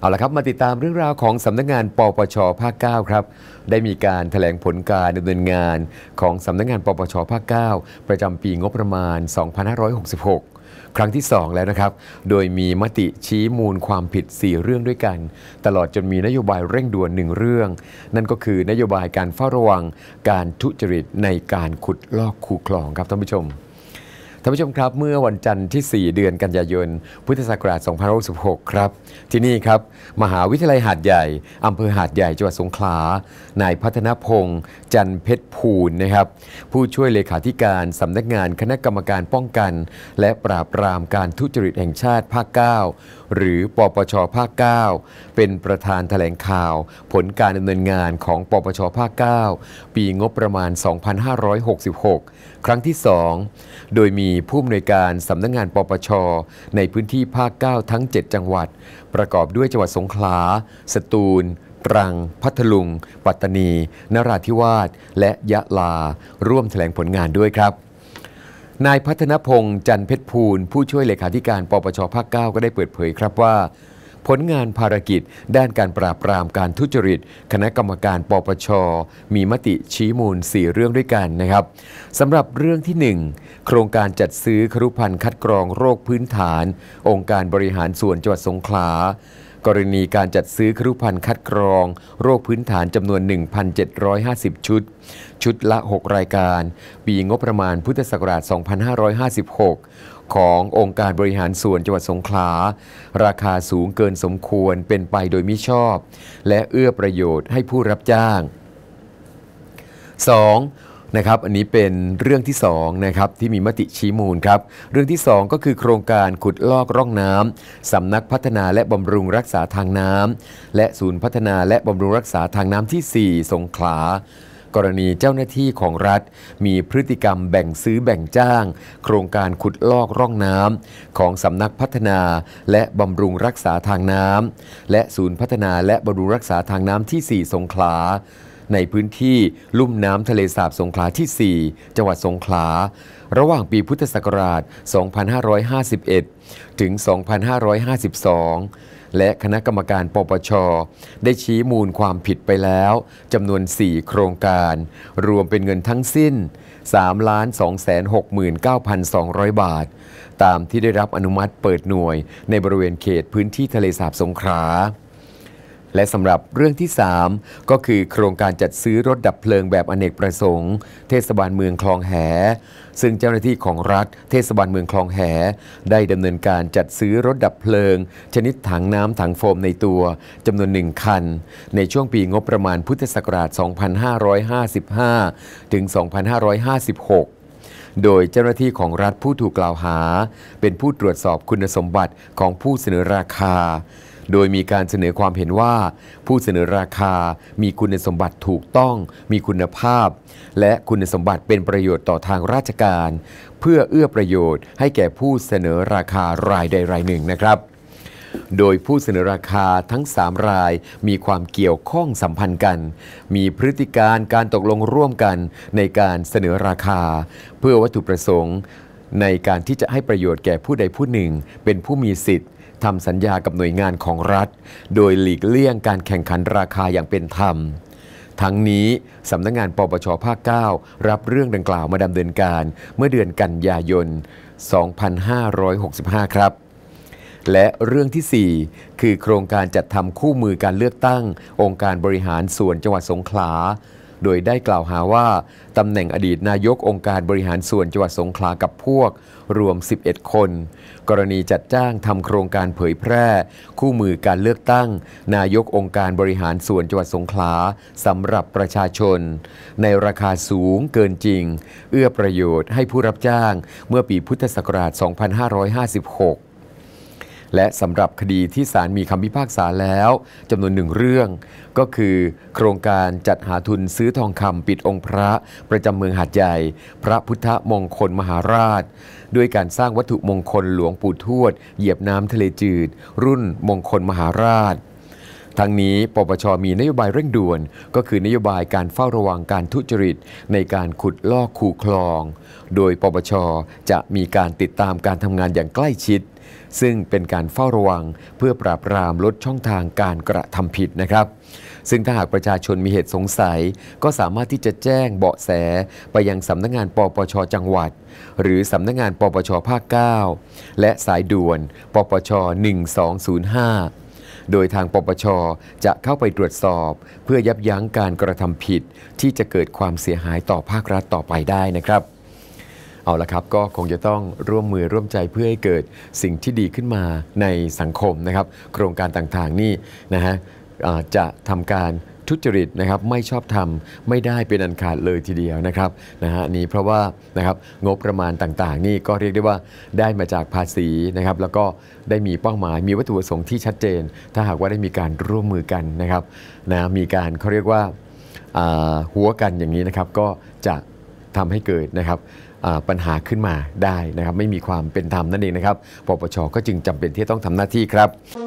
เอาละครับ มาติดตามเรื่องราวของสำนักงาน ปปชภาค9 ครับ ได้มีการถแถลงผลการดำเนินงานของสำนักงาน ปปชภาค9 ประจำปีงบประมาณ 2566 ครั้งที่ 2 แล้วนะครับ โดยมีมติชี้มูลความผิด 4 เรื่องด้วยกัน ตลอดจนมีนโยบายเร่งด่วนหนึ่งเรื่อง นั่นก็คือนโยบายการเฝ้าระวัง การทุจริตในการขุดลอกคูคลองครับท่านผู้ชมท่านผู้ชมครับ เมื่อวันจันทร์ที่ 4 เดือนกันยายนพุทธศักราช 2566 ครับ ที่นี่ครับ มหาวิทยาลัยหาดใหญ่ อำเภอหาดใหญ่จังหวัดสงขลา นายพัฒนพงศ์จันเพชรภูลนะครับ ผู้ช่วยเลขาธิการสำนักงานคณะกรรมการป้องกัน และปราบปรามการทุจริตแห่งชาติภาค 9หรือปปช ภาค 9 เป็นประธานแถลงข่าว ผลการดำเนินงานของปปช ภาค 9 ปีงบประมาณ 2566 ครั้งที่ 2 โดยมีผู้อำนวยการสำนักงงานปปช ในพื้นที่ภาค 9 ทั้ง 7 จังหวัด ประกอบด้วยจังหวัดสงขลา สตูลตรัง พัทลุง ปัตตานี นราธิวาสและยะลา ร่วมแถลงผลงานด้วยครับนายพัฒนพงศ์จันเพชรภูลผู้ช่วยเลขาธิการปปชภาค9 ก็ได้เปิดเผยครับว่า ผลงานภารกิจด้านการปราบปรามการทุจริต คณะกรรมการปปชมีมติชี้มูล 4 เรื่องด้วยกันนะครับสำหรับเรื่องที่ 1 โครงการจัดซื้อครุพันธ์คัดกรองโรคพื้นฐาน องค์การบริหารส่วนจังหวัดสงขลากรณีการจัดซื้อครุพันฑ์คัดกรอง โรคพื้นฐานจำนวน 1,750 ชุด ชุดละ 6 รายการ ปีงบประมาณพุทธศักราช 2556 ขององค์การบริหารส่วนจังหวัดสงขลา ราคาสูงเกินสมควรเป็นไปโดยมิชอบ และเอื้อประโยชน์ให้ผู้รับจ้าง 2. นะครับ อันนี้เป็นเรื่องที่2นะครับที่มีมติชี้มูลครับเรื่องที่ 2 ก็คือโครงการขุดลอกร่องน้ำ สำนักพัฒนาและบำรุงรักษาทางน้ำ และศูนย์พัฒนาและบำรุงรักษาทางน้ำที่ 4 สงขลากรณีเจ้าหน้าที่ของรัฐ มีพฤติกรรมแบ่งซื้อแบ่งจ้าง โครงการขุดลอกร่องน้ำของสำนักพัฒนาและบำรุงรักษาทางน้ำและศูนย์พัฒนาและบำรุงรักษาทางน้ำที่ 4 สงขลาในพื้นที่ลุ่มน้ำทะเลสาบสงขลาที่ 4 จังหวัดสงขลา ระหว่างปีพุทธศักราช 2551 ถึง 2552 และคณะกรรมการปปช ได้ชี้มูลความผิดไปแล้วจำนวน 4 โครงการ รวมเป็นเงินทั้งสิ้น 3,269,200 บาท ตามที่ได้รับอนุมัติเปิดหน่วยในบริเวณเขตพื้นที่ทะเลสาบสงขลาและสำหรับเรื่องที่ 3 ก็คือโครงการจัดซื้อรถดับเพลิงแบบอเนกประสงค์เทศบาลเมืองคลองแห ซึ่งเจ้าหน้าที่ของรัฐ เทศบาลเมืองคลองแห ได้ดำเนินการจัดซื้อรถดับเพลิง ชนิดถังน้ำถังโฟมในตัวจำนวนหนึ่งคัน ในช่วงปีงบประมาณพุทธศักราช 2555 ถึง 2556 โดยเจ้าหน้าที่ของรัฐผู้ถูกกล่าวหา เป็นผู้ตรวจสอบคุณสมบัติของผู้เสนอราคาโดยมีการเสนอความเห็นว่า ผู้เสนอราคามีคุณสมบัติถูกต้องมีคุณภาพ และคุณสมบัติเป็นประโยชน์ต่อทางราชการ เพื่อเอื้อประโยชน์ให้แก่ผู้เสนอราคารายใดรายหนึ่งนะครับ โดยผู้เสนอราคาทั้ง 3 รายมีความเกี่ยวข้องสัมพันธ์กัน มีพฤติการการตกลงร่วมกันในการเสนอราคา เพื่อวัตถุประสงค์ ในการที่จะให้ประโยชน์แก่ผู้ใดผู้หนึ่งเป็นผู้มีสิทธิทำสัญญากับหน่วยงานของรัฐ โดยหลีกเลี่ยงการแข่งขันราคาอย่างเป็นธรรม ทั้งนี้สำนักงงานปปชภาค 9 รับเรื่องดังกล่าวมาดำเนินการเมื่อเดือนกันยายน 2565 ครับ และเรื่องที่ 4 คือโครงการจัดทำคู่มือการเลือกตั้งองค์การบริหารส่วนจังหวัดสงขลาโดยได้กล่าวหาว่าตำแหน่งอดีตนายกองค์การบริหารส่วนจังหวัดสงขลากับพวก รวม 11 คน กรณีจัดจ้างทำโครงการเผยแพร่ คู่มือการเลือกตั้ง นายกองค์การบริหารส่วนจังหวัดสงขลาสำหรับประชาชน ในราคาสูงเกินจริง เอื้อประโยชน์ให้ผู้รับจ้าง เมื่อปีพุทธศักราช 2556และสำหรับคดีที่ศาลมีคำพิพากษาแล้วจำนวนหนึ่งเรื่อง ก็คือ โครงการจัดหาทุนซื้อทองคำปิดองค์พระ ประจำเมืองหาดใหญ่พระพุทธมงคลมหาราชด้วยการสร้างวัตถุมงคลหลวงปู่ทวด เหยียบน้ำทะเลจืด รุ่นมงคลมหาราชทั้งนี้ ปปชมีนโยบายเร่ง ด่วนก็คือนโยบายการ เฝ้าระวัง การทุจริต ในการขุดลอก คูคลอง โดยปปชจะมีการติดตามการทำงานอย่างใกล้ชิด ซึ่งเป็นการ เฝ้าระวังเพื่อปราบปราม ลดช่องทางการกระทำผิดนะครับ ซึ่ง ถ้า หากประชาชนมีเหตุสงสัยก็สามารถที่จะแจ้งเบาะแสไปยังสำนักงงานปปชจังหวัด หรือสำนักงงานปปชภาค 9 และสายด่วน ปปช 1205โดยทางปปช จะเข้าไปตรวจสอบเพื่อยับยั้งการกระทำผิดที่จะเกิดความเสียหายต่อภาครัฐต่อไปได้นะครับ เอาละครับ ก็คงจะต้องร่วมมือร่วมใจเพื่อให้เกิดสิ่งที่ดีขึ้นมาในสังคมนะครับ โครงการต่างๆนี่นะฮะจะทำการทุจริตนะครับไม่ชอบทำไม่ได้เป็นอันขาดเลยทีเดียวนะครับนะฮะนี้เพราะว่านะครับงบประมาณต่างๆ นี่ก็เรียกได้ว่าได้มาจากภาษีนะครับ แล้วก็ได้มีเป้าหมายมีวัตถุประสงค์ที่ชัดเจน ถ้าหากว่าได้มีการร่วมมือกันนะครับนะมีการเขาเรียกว่าหัวกันอย่างนี้นะครับ ก็จะทำให้เกิดนะครับปัญหาขึ้นมาได้นะครับ ไม่มีความเป็นธรรมนั่นเองนะครับปปชก็จึงจำเป็นที่ต้องทำหน้าที่ครับ